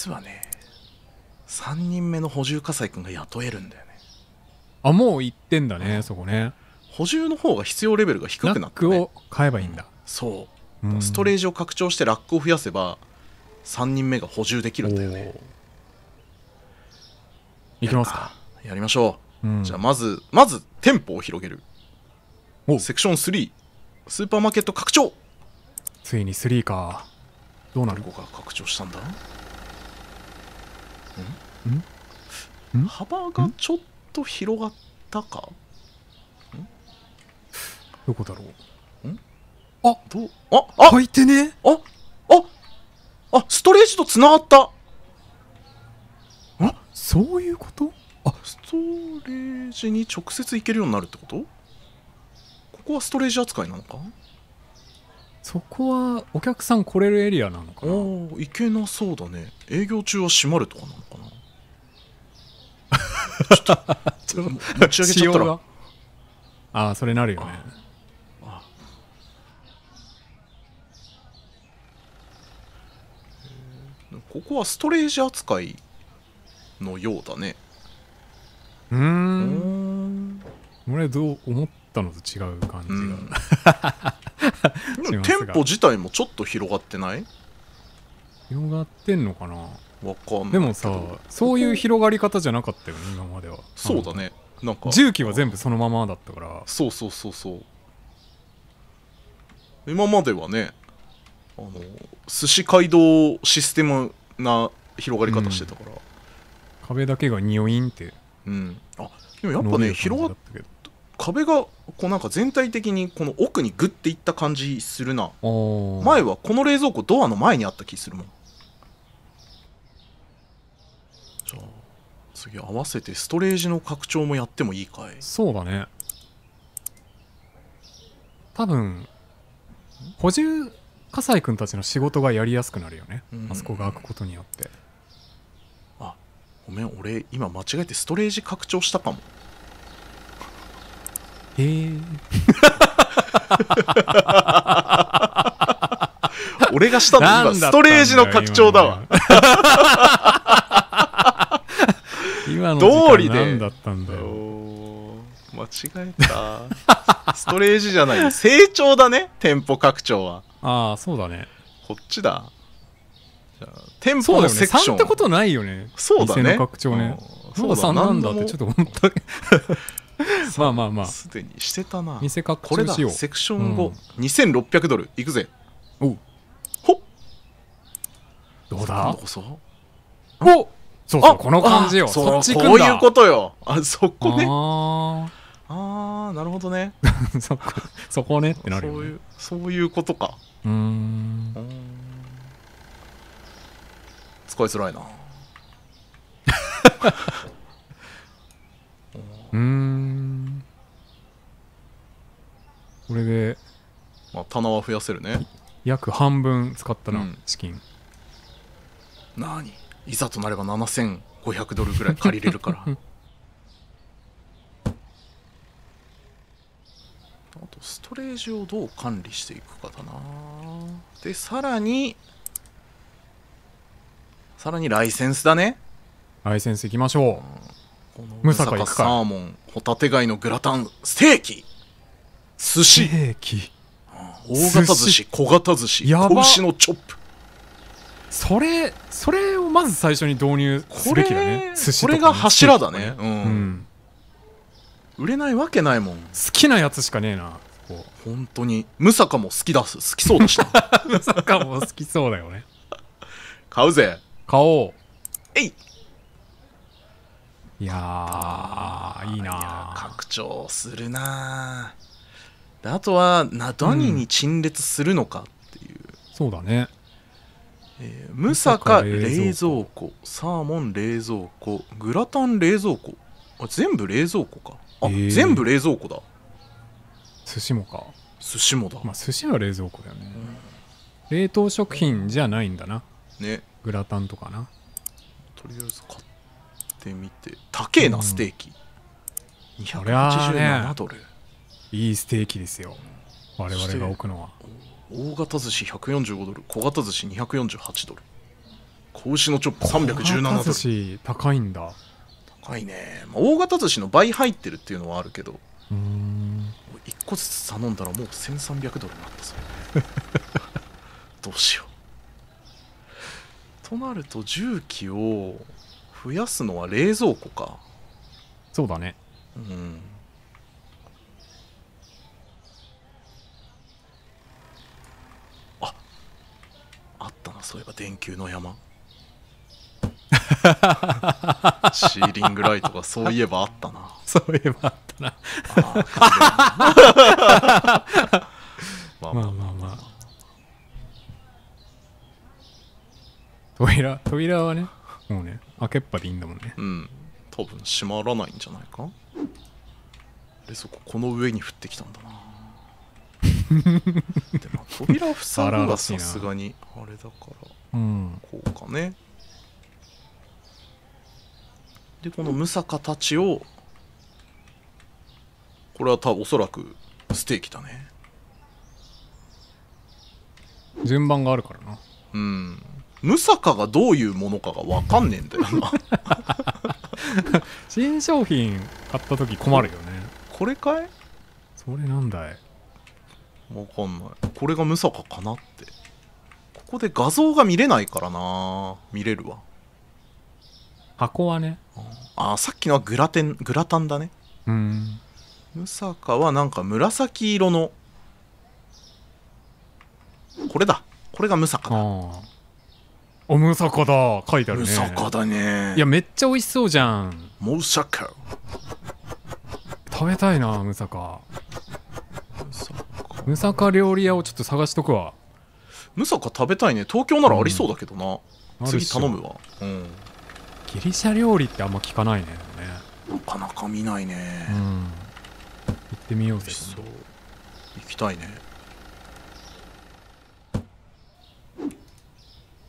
実はね3人目の補充火災君が雇えるんだよねあもう行ってんだね、うん、そこね補充の方が必要レベルが低くなって、ね、ラックを買えばいいんだ、そう、うん、ストレージを拡張してラックを増やせば3人目が補充できるんだよねいきますかやりましょう、うん、じゃあまずまず店舗を広げるセクション3スーパーマーケット拡張ついに3かどうなるどこが拡張したんだん幅がちょっと広がったかどこだろうんあどああ開いてねあああストレージとつながったあそういうことあストレージに直接行けるようになるってことここはストレージ扱いなのかそこはお客さん来れるエリアなのかな行けなそうだね営業中は閉まるとかなのかなちょっと持ち上げちゃったら ああそれなるよねここはストレージ扱いのようだねうん俺どう思ったのと違う感じが、うん店舗自体もちょっと広がってない広がってんのかな分かんないでもさそういう広がり方じゃなかったよね今まではそうだねなんか重機は全部そのままだったからそうそうそうそう今まではねあの寿司街道システムな広がり方してたから、うん、壁だけがニョインってうんあでもやっぱね広がっ壁がこうなんか全体的にこの奥にグッていった感じするな前はこの冷蔵庫ドアの前にあった気するもんじゃあ次合わせてストレージの拡張もやってもいいかいそうだね多分補充葛西君たちの仕事がやりやすくなるよね、うん、あそこが開くことによってあごめん俺今間違えてストレージ拡張したかもへえ 俺がしたの今ストレージの拡張だわ今の通りでだったんだよ間違えたストレージじゃない成長だね店舗拡張はああそうだねこっちだじゃあ店舗のセクション3ってことないよねそうだね拡張ねそうだ3なんだってちょっと思った まあまあまあすでにしてたな見せかこれだよセクション5、2600ドルいくぜおうほどう今だ度こそおそうそうあこの感じよあそっちこういうことよあそこねあああなるほどね そこそこねってなるよ、ね、そういうそういうことかうんうん使いづらいな 棚は増やせるね約半分使ったな、うん、資金何いざとなれば7500ドルぐらい借りれるから あとストレージをどう管理していくかだなでさらにさらにライセンスだねライセンスいきましょう、うん、このムサカサーモンホタテ貝のグラタンステーキ寿司ステーキ大型寿司小型寿司やば牛のチョップそれそれをまず最初に導入すべきだねこれが柱だねうん、うん、売れないわけないもん好きなやつしかねえな本当にムサカも好きだす好きそうでした ムサカも好きそうだよね買うぜ買おうえいいやいいな拡張するなーであとは何に陳列するのかっていう、うん、そうだねえー、ムサカ冷蔵庫サーモン冷蔵庫グラタン冷蔵庫あ全部冷蔵庫かあ、えー、全部冷蔵庫だ寿司もか寿司もだまあ寿司は冷蔵庫だよね、うん、冷凍食品じゃないんだなねグラタンとかなとりあえず買ってみて高えな、ステーキ287ドル、ね、いいステーキですよ我々が置くのは大型寿司145ドル小型寿司248ドル子牛のチョップ317ドル寿司高いんだ高いね、まあ、大型寿司の倍入ってるっていうのはあるけどうん1個ずつ頼んだらもう1300ドルになったそれどうしようとなると重機を増やすのは冷蔵庫かそうだねうんあったなそういえば電球の山 シーリングライトがそういえばあったなそういえばあったなあ まあまあまあまあ扉扉はねもうね開けっぱでいいんだもんねうん多分閉まらないんじゃないかでそここの上に降ってきたんだなでも扉塞ぐはさすがにあれだから、うん、こうかねでこのムサカたちをこれはたおそらくステーキだね順番があるからなうんムサカがどういうものかが分かんねえんだよな 新商品買った時困るよねこれかいそれなんだいわかんないこれがムサカかなってここで画像が見れないからな見れるわ箱はねああさっきのはグラテングラタンだねうんムサカはなんか紫色のこれだこれがムサカだおムサカだ書いてあるねムサカだねいやめっちゃ美味しそうじゃんムサカ食べたいなムサカムサカ料理屋をちょっと探しとくわムサカ食べたいね東京ならありそうだけどな、うん、次頼むわうんギリシャ料理ってあんま聞かないねなかなか見ないねうん行ってみようぜそう行きたいね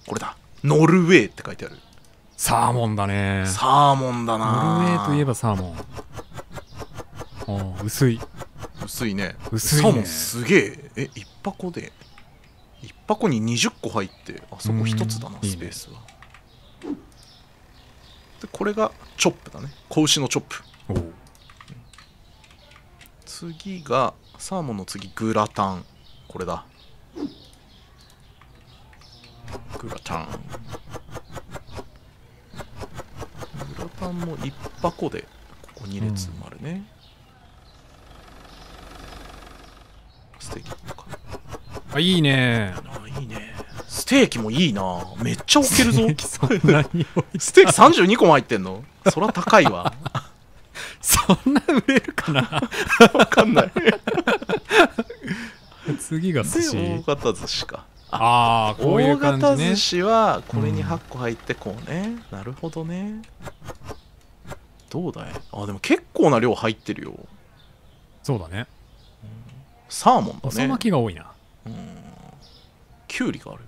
これだノルウェーって書いてあるサーモンだねサーモンだなノルウェーといえばサーモン薄い薄いね薄いねサーモンすげええ一箱で一箱に20個入ってあそこ一つだなスペースは、でこれがチョップだね子牛のチョップ次がサーモンの次グラタンこれだグラタングラタンも1箱でここ2列埋まるね、うんステーキとかあいいねあいいねステーキもいいなめっちゃ置けるぞステーキ32個も入ってんのそら高いわ そんな売れるかなわかんない 次が寿司大型寿司かああこういう感じ、ね、大型寿司はこれに8個入ってこうね、うん、なるほどねどうだいあでも結構な量入ってるよそうだねサーモンだね細巻きが多いなうんキュウリがある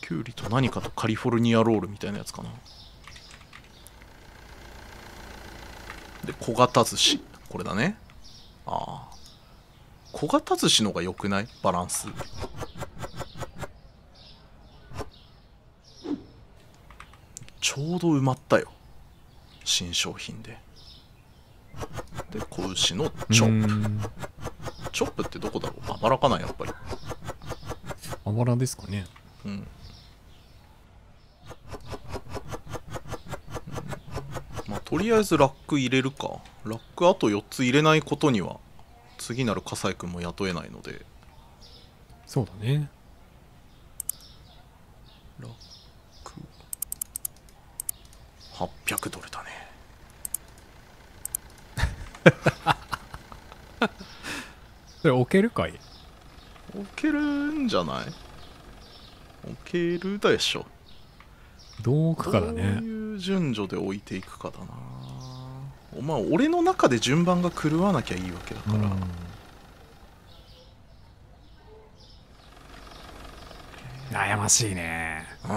キュウリと何かとカリフォルニアロールみたいなやつかなで小型寿司これだねああ小型寿司のが良くないバランスちょうど埋まったよ新商品でで子牛のチョップチョップってどこだろうあばらかなやっぱりあばらですかねうんまあとりあえずラック入れるかラックあと4つ入れないことには次なる笠井君も雇えないのでそうだねラック800ドルだね それ置けるかい置けるんじゃない置けるでしょどう置くかだねどういう順序で置いていくかだなお前俺の中で順番が狂わなきゃいいわけだから、うん、悩ましいねそ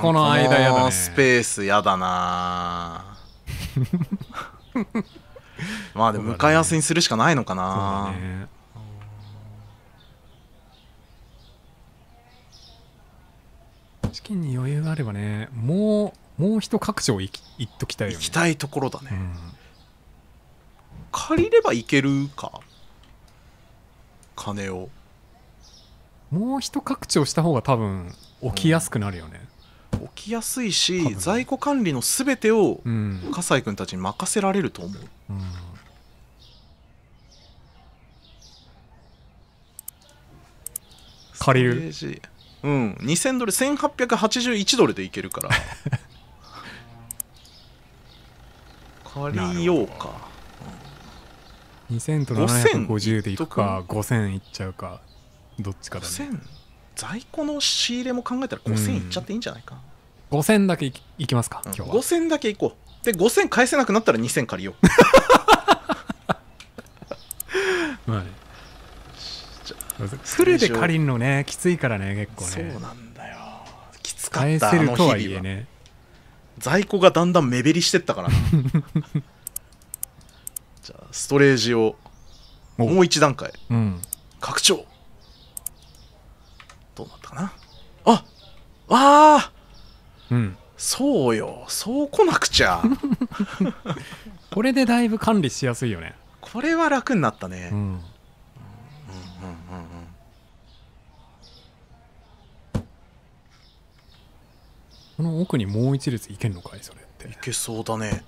この間やだねスペースやだな まあでも向かい合わせにするしかないのかな、資金に余裕があればねもうもう一拡張いき行っときたいよね行きたいところだね、うん、借りれば行けるか金をもう一拡張した方が多分起きやすくなるよね、うん、起きやすいし、在庫管理のすべてを、うん、笠井君たちに任せられると思う、うん借りるうん2000ドル1881ドルでいけるから 借りようか2000と750でいくか5000いっちゃうかどっちかだね5000在庫の仕入れも考えたら5000いっちゃっていいんじゃないか、うん、5000だけいきますか、今日は5000だけいこうで5000返せなくなったら2000借りよう フルで借りるのねきついからね結構ねそうなんだよきつかった返せるとはいえね在庫がだんだん目減りしてったからな じゃあストレージをもう一段階、うん、拡張どうなったかなああうんそうよそう来なくちゃ これでだいぶ管理しやすいよねこれは楽になったね、うんこの奥にもう一列いけんのかいそれっていけそうだね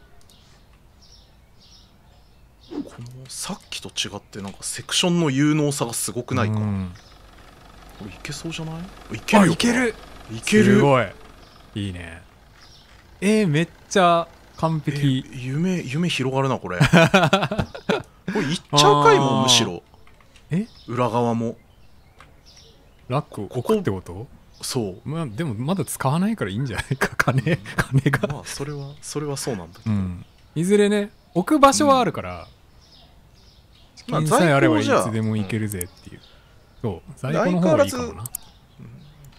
このさっきと違ってなんかセクションの有能さがすごくないか、ん、これいけそうじゃないいけるいけるいけるすごいいいねえー、めっちゃ完璧、えー、夢夢広がるなこれ これいっちゃうかいもむしろえ裏側もラックここってことそうまあでもまだ使わないからいいんじゃないか金、うん、金がまあそれはそれはそうなんだけど、うん、いずれね置く場所はあるから、うん、まあ在あればいつでも行けるぜっていう、うん、そう財庫の方がいいかもな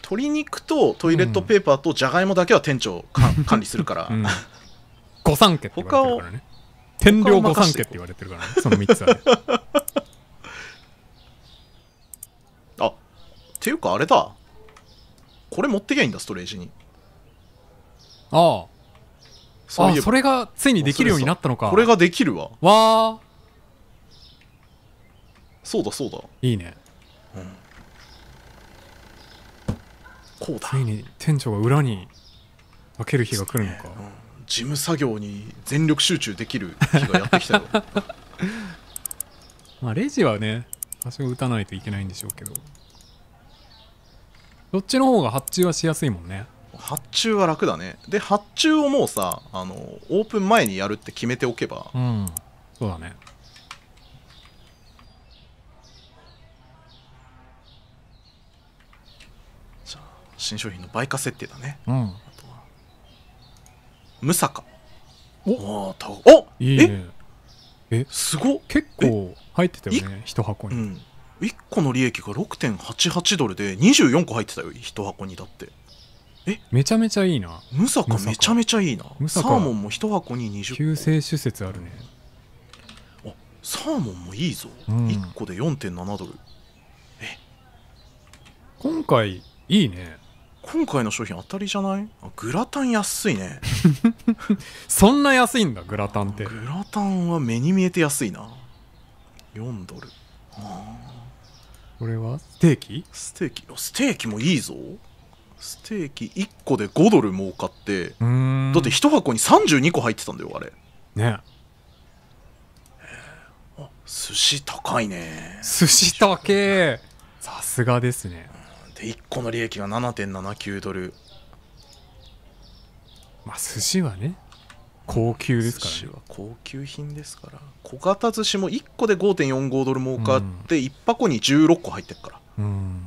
鶏肉とトイレットペーパーとじゃがいもだけは店長か、うん、管理するから、うん、御三家って言われてるからね 天領御三家って言われてるからねその3つは、ね、あっていうかあれだこれ持ってきゃいいんだストレージにああそそれがついにできるようになったのかこれができるわわあそうだそうだいいね、うん、こうだついに店長が裏に分ける日が来るのか、ねうん、事務作業に全力集中できる日がやってきたよ まあレジはね多少打たないといけないんでしょうけどどっちの方が発注はしやすいもんね発注は楽だねで発注をもうさあのオープン前にやるって決めておけばうんそうだねじゃあ新商品の売価設定だねうんムサカおおおいいねえすご結構入ってたよね一箱に、うん1個の利益が6.88ドルで24個入ってたよ1箱にだってえめちゃめちゃいいなムサカめちゃめちゃいいなサーモンも1箱に20個急性種説あるねあサーモンもいいぞ、うん、1個で4.7ドルえ今回いいね今回の商品当たりじゃないグラタン安いね そんな安いんだグラタンってグラタンは目に見えて安いな4ドルああこれはステーキステーキステーキもいいぞステーキ1個で5ドル儲かってだって1箱に32個入ってたんだよあれねえあ寿司高いね寿司高えさすがですねで1個の利益が7.79ドルまあ寿司はね高級ですから、ね、寿司は高級品ですから小型寿司も1個で5.45ドル儲かって、1箱に16個入ってるから、うん、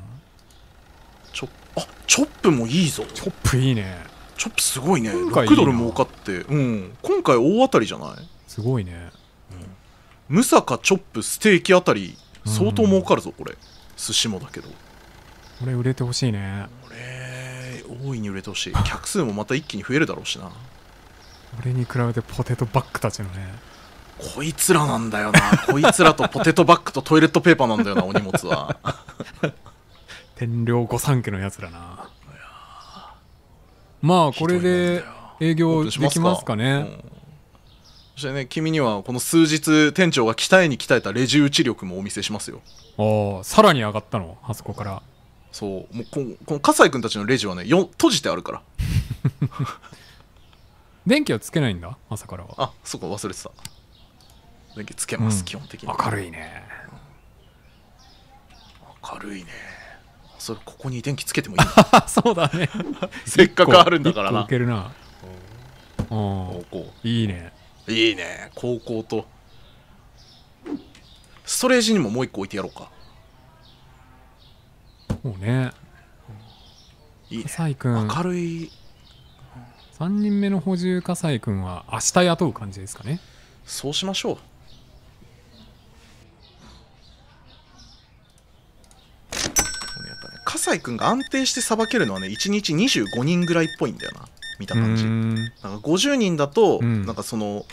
ちょあチョップもいいぞチョップいいねチョップすごいね6ドル儲かってうん今回大当たりじゃないすごいね、うん、ムサカチョップステーキあたり相当儲かるぞ、これ寿司もだけどこれ売れてほしいねこれ大いに売れてほしい客数もまた一気に増えるだろうしな俺に比べてポテトバッグたちのねこいつらなんだよなこいつらとポテトバッグとトイレットペーパーなんだよなお荷物は天領御三家のやつらなまあこれで営業できますかね、そしてね君にはこの数日店長が鍛えに鍛えたレジ打ち力もお見せしますよああさらに上がったのあそこからそうもうこのこの君たちのレジはねよ閉じてあるから 電気はつけないんだ朝からはあそこ忘れてた電気つけます、うん、基本的に明るいね明るいねそれここに電気つけてもいい そうだね せっかくあるんだからなけるな高校いいねいいね高校とストレージにももう一個置いてやろうかもうねいいね明るい3人目の補充葛西君は明日雇う感じですかねそうしましょう葛西君が安定してさばけるのはね1日25人ぐらいっぽいんだよな見た感じなんか50人だと、うん、なんかその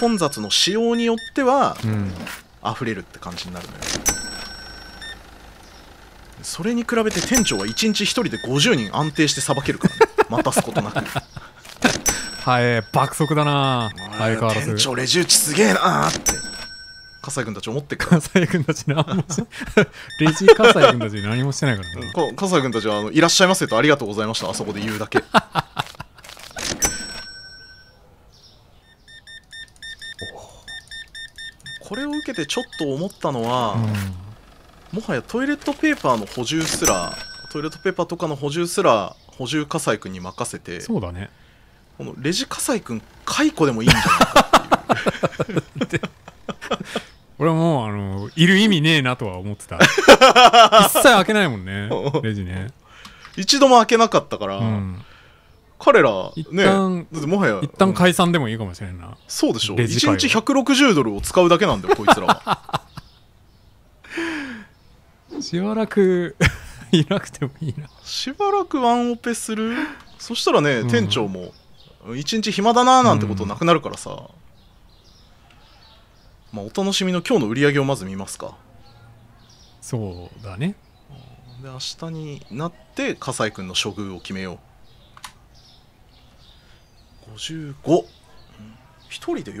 混雑の仕様によっては、うん、溢れるって感じになるのよそれに比べて店長は1日1人で50人安定してさばけるからね 待たすことなくはい、爆速だな相変わらず。店長、レジ打ちすげえなーって。笠井君たち思ってから。笠井君たち何 レジ笠井君たち何もしてないからね。笠井君たちはあの、いらっしゃいませとありがとうございました。あそこで言うだけ。これを受けてちょっと思ったのは、うん、もはやトイレットペーパーの補充すらトイレットペーパーとかの補充すら補充火災君に任せてそうだねこのレジ葛西君解雇でもいいんじゃないかっていう 俺はもうあのいる意味ねえなとは思ってた 一切開けないもんねレジね一度も開けなかったから、うん、彼らねもはや一旦解散でもいいかもしれんな、うん、そうでしょ1日160ドルを使うだけなんだよこいつらは しばらくいなくてもいいなしばらくワンオペするそしたらね、うん、店長も一日暇だなーなんてことなくなるからさ、まあ、お楽しみの今日の売り上げをまず見ますかそうだねで明日になって笠井君の処遇を決めよう55一人で4人で55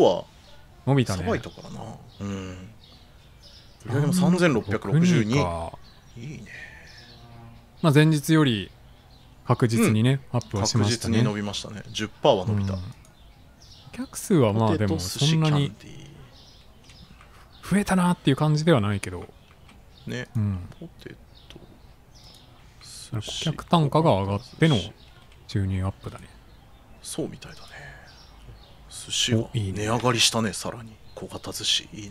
は伸びたさねばいたからなうん売り上げも3662いいねまあ、前日より確実にね、アップはしましたね確実に伸びましたね10%は伸びた、客数はまあでもそんなに増えたなっていう感じではないけどね、うん、ポテト顧客単価が上がっての収入アップだねそうみたいだね寿司が値上がりしたねさらに小型寿司いいね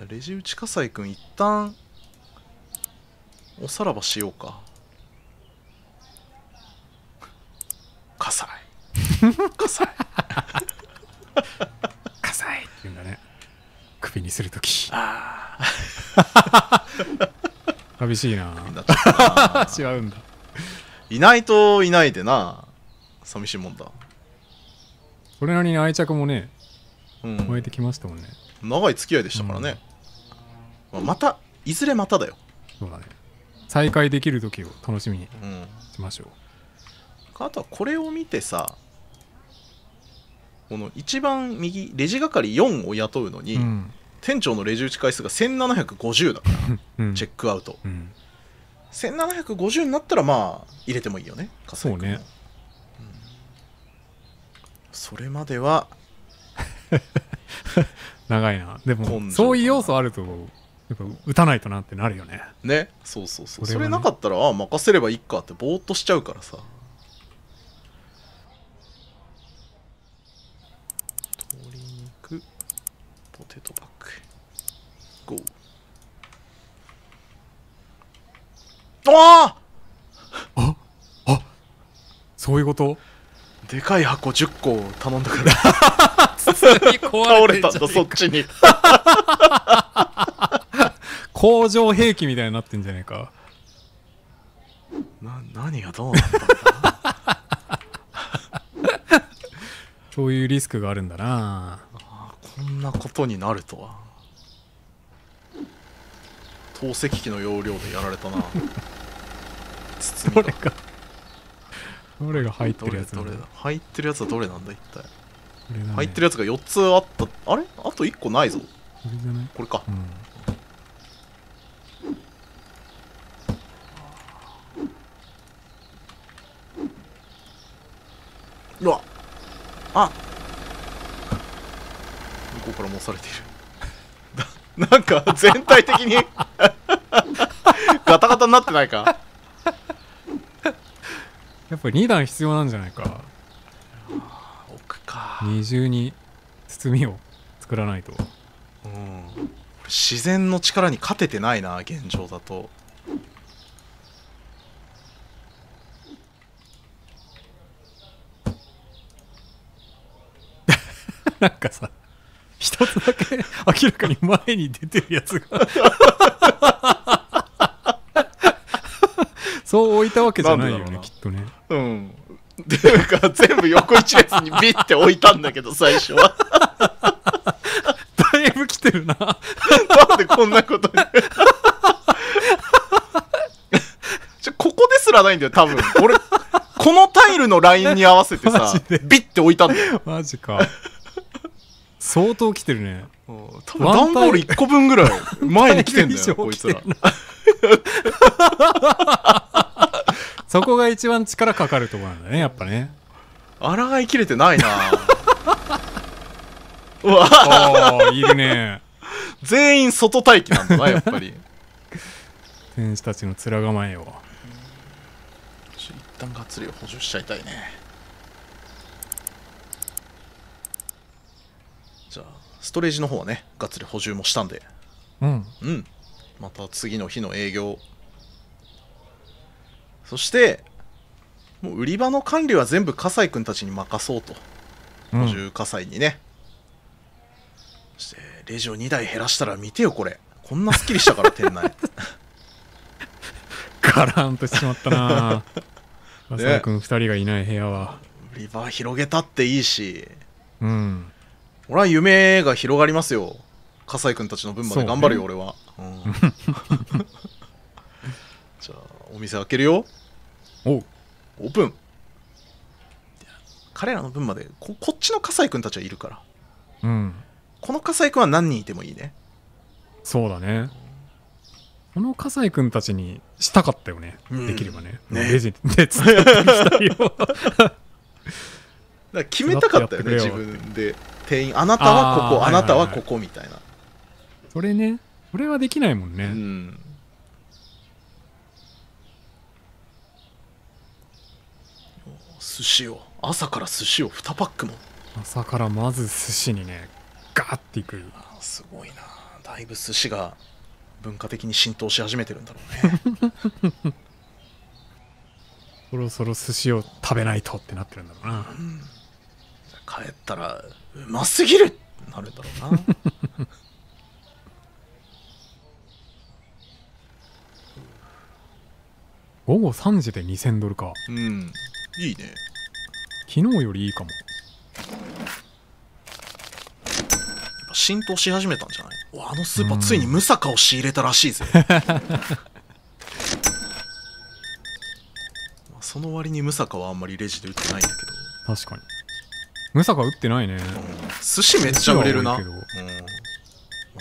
ねレジ打ち火災君一旦おさらばしようかかさい。かさい。っていうんだね首にするときああ 寂しいなな違 うんだいないといないでな寂しいもんだそれなりに愛着もね、うん、燃えてきましたもんね長い付き合いでしたからね、うん、まあ、またいずれまただよそうだね再開できる時を楽しみにしましょう、うん、あとはこれを見てさこの一番右レジ係4を雇うのに、うん、店長のレジ打ち回数が1750だから、うん、チェックアウト、うん、1750になったらまあ入れてもいいよねそうね、うん、それまでは 長いなでもそういう要素あるとやっぱ打たないとなってなるよねねそうそうそうそれ,、なかったらああ任せればいいかってぼーっとしちゃうからさ鶏肉ポテトパックゴーあああそういうことでかい箱10個頼んだから 倒れたんだそっちに工場兵器みたいになってんじゃねえかな何がどうなったんだ そういうリスクがあるんだなあこんなことになるとは透析機の容量でやられたな どれかどれが入ってるやつどれだ入ってるやつはどれなんだ一体、ね、入ってるやつが4つあったあれあと1個ないぞこれか、うんうわあ向こうからもされている なんか全体的にガタガタになってないかやっぱり2段必要なんじゃないか奥か二重に包みを作らないとうん自然の力に勝ててないな現状だと なんかさ一つだけ明らかに前に出てるやつが そう置いたわけじゃないよねきっとねうんていうか全部横一列にビッて置いたんだけど最初は だいぶ来てるななんでこんなことにちょここですらないんだよ多分俺このタイルのラインに合わせてさビッて置いたんだよマジか相当来てるね多分段ボール1個分ぐらい前に来てんだよ こいつら そこが一番力かかるとこなんだねやっぱね抗いきれてないな うわいるね全員外待機なんだなやっぱり選手たちの面構えを一旦がっつり補充しちゃいたいねストレージの方はねがっつり補充もしたんでうん、うんまた次の日の営業そしてもう売り場の管理は全部葛西君たちに任そうと補充葛西にね、そしてレジを2台減らしたら見てよこれこんなスッキリしたから店内 ガランとしてしまったな浅 井君2人がいない部屋は売り場広げたっていいしうん俺は夢が広がりますよ笠井君たちの分まで頑張るよ、俺は、じゃあお店開けるよおオープン彼らの分までこっちの笠井君たちはいるから、うん、この笠井君は何人いてもいいねそうだねこの笠井君たちにしたかったよね、うん、できればねねレジで伝えたりしたいよ だ決めたかったよね自分で店員あなたはここあなたはここみたいなそれねそれはできないもんねうん寿司を朝から寿司を2パックも朝からまず寿司にねガーっていくすごいなだいぶ寿司が文化的に浸透し始めてるんだろうね そろそろ寿司を食べないとってなってるんだろうな、うん帰ったらうますぎるってなるだろうな 午後3時で2000ドルかうんいいね昨日よりいいかも浸透し始めたんじゃないあのスーパーついにムサカを仕入れたらしいぜ その割にムサカはあんまりレジで売ってないんだけど確かにムサカ売ってないね、うん、寿司めっちゃ売れるな、うん、ま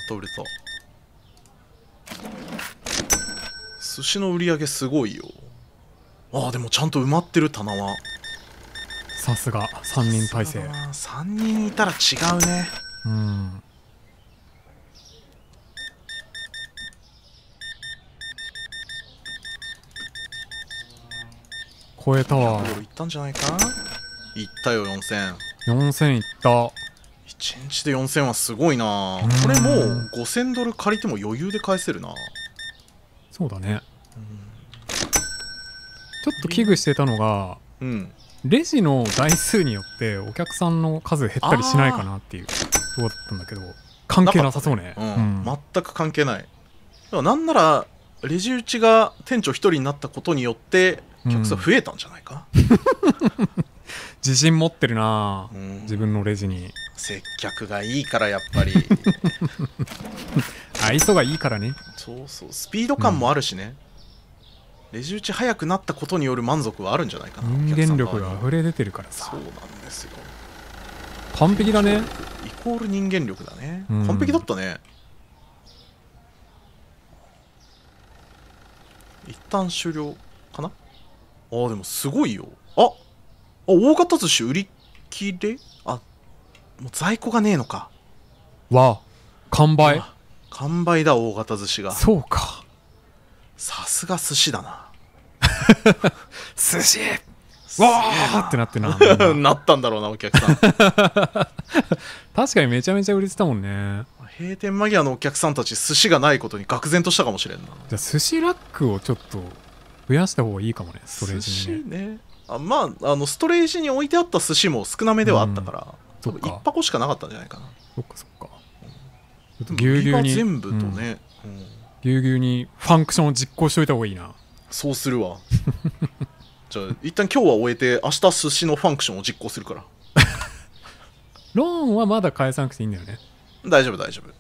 た売れた寿司の売り上げすごいよああでもちゃんと埋まってる棚はさすが3人体制3人いたら違うねうん超えたわいったんじゃないかいったよ4000 4000いった1日で4000はすごいなこれもう5000ドル借りても余裕で返せるなそうだね、うん、ちょっと危惧してたのが、うん、レジの台数によってお客さんの数減ったりしないかなっていうとこだったんだけど関係なさそうね、ね、うん、うん、全く関係ないなんならレジ打ちが店長1人になったことによって客さん増えたんじゃないか、うん自信持ってるな自分のレジに接客がいいからやっぱり 愛想がいいからねそうそうスピード感もあるしね、うん、レジ打ち早くなったことによる満足はあるんじゃないかな人間力が溢れ出てるからさそうなんですよ完璧だねイコール人間力だね、うん、完璧だったね一旦終了かなあでもすごいよあっ大型寿司売り切れあもう在庫がねえのかわ完売完売だ大型寿司がそうかさすが寿司だな 寿司わーってなってな なったんだろうなお客さん 確かにめちゃめちゃ売れてたもんね閉店間際のお客さんたち寿司がないことに愕然としたかもしれんなじゃあ寿司ラックをちょっと増やした方がいいかもねストレージにねねあまああのストレージに置いてあった寿司も少なめではあったから、うん、1箱しかなかったんじゃないかなそっかそっか牛乳に全部とね、うん、にファンクションを実行しといた方がいいなそうするわ じゃあ一旦今日は終えて明日寿司のファンクションを実行するから ローンはまだ返さなくていいんだよね大丈夫大丈夫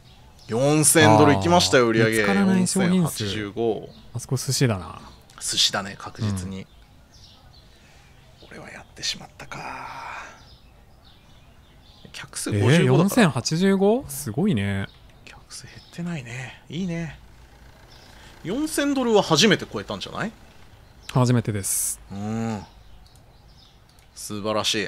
4000ドルいきましたよ売り上げ4 8 5あそこ寿司だな寿司だね確実に、うんってしまったか客数55だから、えー、4085? すごいね客数減ってないねいいね4000ドルは初めて超えたんじゃない初めてですうん素晴らしい